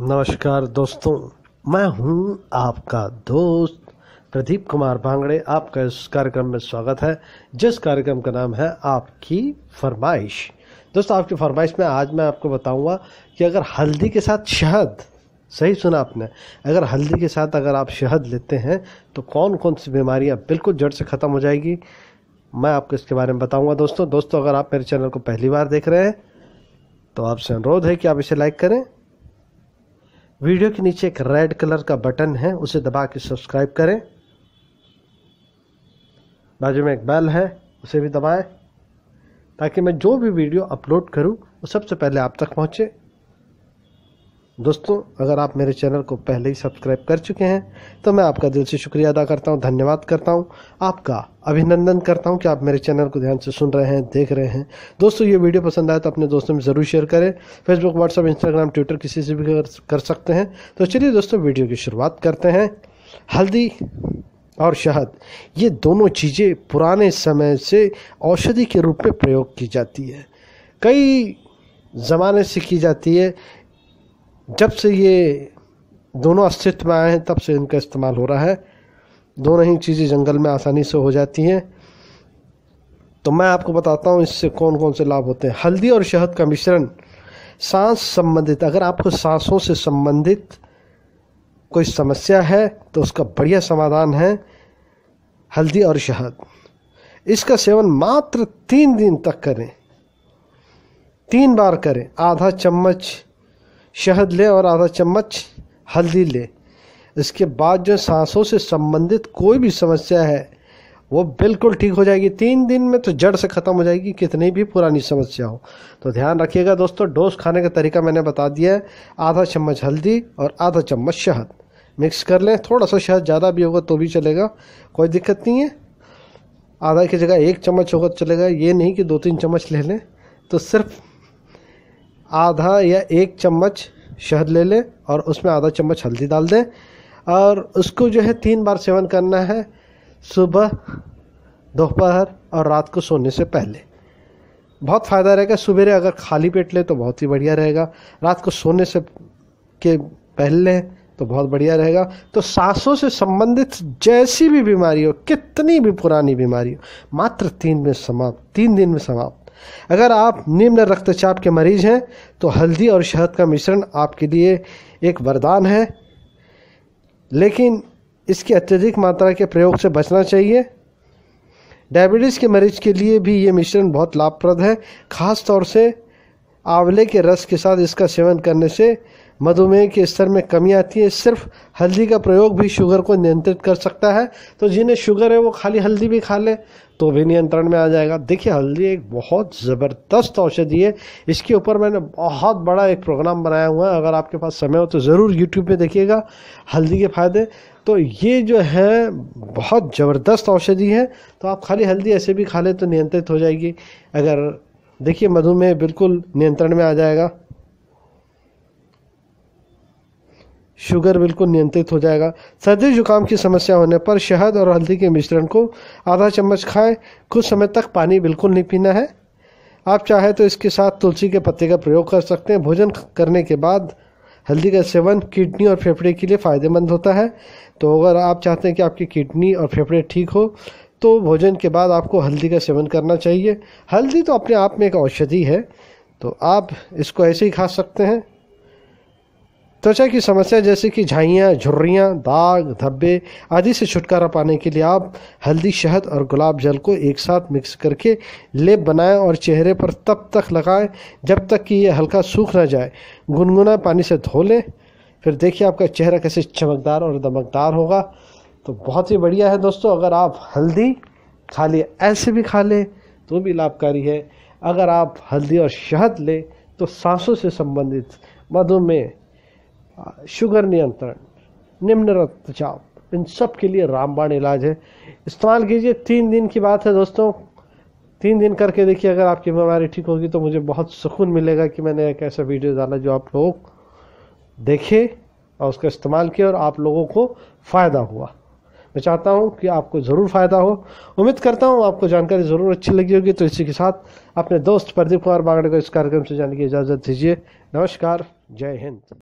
नमस्कार दोस्तों मैं हूं आपका दोस्त प्रदीप कुमार भांगड़े आपका इस कार्यक्रम में स्वागत है जिस कार्यक्रम का नाम है आपकी फरमाइश दोस्तों आपकी फरमाइश में आज मैं आपको बताऊंगा कि अगर हल्दी के साथ शहद सही सुना आपने अगर हल्दी के साथ अगर आप शहद लेते हैं तो कौन कौन सी बीमारियां बिल्कुल जड़ से ख़त्म हो जाएगी मैं आपको इसके बारे में बताऊंगा दोस्तों दोस्तों अगर आप मेरे चैनल को पहली बार देख रहे हैं तो आपसे अनुरोध है कि आप इसे लाइक करें वीडियो के नीचे एक रेड कलर का बटन है उसे दबा के सब्सक्राइब करें बाजू में एक बेल है उसे भी दबाएं ताकि मैं जो भी वीडियो अपलोड करूं वो सबसे पहले आप तक पहुंचे दोस्तों अगर आप मेरे चैनल को पहले ही सब्सक्राइब कर चुके हैं तो मैं आपका दिल से शुक्रिया अदा करता हूं धन्यवाद करता हूं आपका अभिनंदन करता हूं कि आप मेरे चैनल को ध्यान से सुन रहे हैं देख रहे हैं दोस्तों ये वीडियो पसंद आए तो अपने दोस्तों में ज़रूर शेयर करें फेसबुक व्हाट्सअप इंस्टाग्राम ट्विटर किसी से भी कर सकते हैं तो चलिए दोस्तों वीडियो की शुरुआत करते हैं हल्दी और शहद ये दोनों चीज़ें पुराने समय से औषधि के रूप में प्रयोग की जाती है कई ज़माने से की जाती है जब से ये दोनों अस्तित्व में आए हैं तब से इनका इस्तेमाल हो रहा है दोनों ही चीज़ें जंगल में आसानी से हो जाती हैं तो मैं आपको बताता हूँ इससे कौन कौन से लाभ होते हैं हल्दी और शहद का मिश्रण सांस संबंधित अगर आपको सांसों से संबंधित कोई समस्या है तो उसका बढ़िया समाधान है हल्दी और शहद इसका सेवन मात्र तीन दिन तक करें तीन बार करें आधा चम्मच शहद लें और आधा चम्मच हल्दी लें इसके बाद जो सांसों से संबंधित कोई भी समस्या है वो बिल्कुल ठीक हो जाएगी तीन दिन में तो जड़ से ख़त्म हो जाएगी कितनी भी पुरानी समस्या हो तो ध्यान रखिएगा दोस्तों डोज खाने का तरीका मैंने बता दिया है आधा चम्मच हल्दी और आधा चम्मच शहद मिक्स कर लें थोड़ा सा शहद ज़्यादा भी होगा तो भी चलेगा कोई दिक्कत नहीं है आधा की जगह एक चम्मच होगा तो चलेगा ये नहीं कि दो तीन चम्मच ले लें तो सिर्फ आधा या एक चम्मच शहद ले लें और उसमें आधा चम्मच हल्दी डाल दें और उसको जो है तीन बार सेवन करना है सुबह दोपहर और रात को सोने से पहले बहुत फ़ायदा रहेगा सवेरे अगर खाली पेट लें तो बहुत ही बढ़िया रहेगा रात को सोने से के पहले लें तो बहुत बढ़िया रहेगा तो सांसों से संबंधित जैसी भी बीमारी हो कितनी भी पुरानी बीमारी हो मात्र तीन में समाप्त तीन दिन में समाप्त अगर आप निम्न रक्तचाप के मरीज हैं तो हल्दी और शहद का मिश्रण आपके लिए एक वरदान है लेकिन इसके अत्यधिक मात्रा के प्रयोग से बचना चाहिए डायबिटीज़ के मरीज के लिए भी ये मिश्रण बहुत लाभप्रद है ख़ास तौर से आंवले के रस के साथ इसका सेवन करने से मधुमेह के स्तर में कमी आती है सिर्फ हल्दी का प्रयोग भी शुगर को नियंत्रित कर सकता है तो जिन्हें शुगर है वो खाली हल्दी भी खा ले तो भी नियंत्रण में आ जाएगा देखिए हल्दी एक बहुत ज़बरदस्त औषधि है इसके ऊपर मैंने बहुत बड़ा एक प्रोग्राम बनाया हुआ है अगर आपके पास समय हो तो ज़रूर यूट्यूब पर देखिएगा हल्दी के फ़ायदे तो ये जो है बहुत ज़बरदस्त औषधि है तो आप खाली हल्दी ऐसे भी खा ले तो नियंत्रित हो जाएगी अगर देखिए मधुमेह बिल्कुल नियंत्रण में आ जाएगा शुगर बिल्कुल नियंत्रित हो जाएगा सर्दी जुकाम की समस्या होने पर शहद और हल्दी के मिश्रण को आधा चम्मच खाएं कुछ समय तक पानी बिल्कुल नहीं पीना है आप चाहे तो इसके साथ तुलसी के पत्ते का प्रयोग कर सकते हैं भोजन करने के बाद हल्दी का सेवन किडनी और फेफड़े के लिए फ़ायदेमंद होता है तो अगर आप चाहते हैं कि आपकी किडनी और फेफड़े ठीक हो तो भोजन के बाद आपको हल्दी का सेवन करना चाहिए हल्दी तो अपने आप में एक औषधि है तो आप इसको ऐसे ही खा सकते हैं त्वचा की समस्या जैसे कि झाइयाँ झुर्रियाँ दाग धब्बे आदि से छुटकारा पाने के लिए आप हल्दी शहद और गुलाब जल को एक साथ मिक्स करके लेप बनाएं और चेहरे पर तब तक लगाएं जब तक कि यह हल्का सूख ना जाए गुनगुना पानी से धो लें फिर देखिए आपका चेहरा कैसे चमकदार और दमकदार होगा तो बहुत ही बढ़िया है दोस्तों अगर आप हल्दी खा लिए ऐसे भी खा लें तो भी लाभकारी है अगर आप हल्दी और शहद लें तो सांसों से संबंधित मधुमेह शुगर नियंत्रण निम्न रक्तचाप इन सब के लिए रामबाण इलाज है इस्तेमाल कीजिए तीन दिन की बात है दोस्तों तीन दिन करके देखिए अगर आपकी बीमारी ठीक होगी तो मुझे बहुत सुकून मिलेगा कि मैंने एक ऐसा वीडियो डाला जो आप लोग देखे और उसका इस्तेमाल किया और आप लोगों को फ़ायदा हुआ मैं चाहता हूँ कि आपको ज़रूर फ़ायदा हो उम्मीद करता हूँ आपको जानकारी ज़रूर अच्छी लगी होगी तो इसी के साथ अपने दोस्त प्रदीप कुमार बागड़े को इस कार्यक्रम से जाने की इजाज़त दीजिए नमस्कार जय हिंद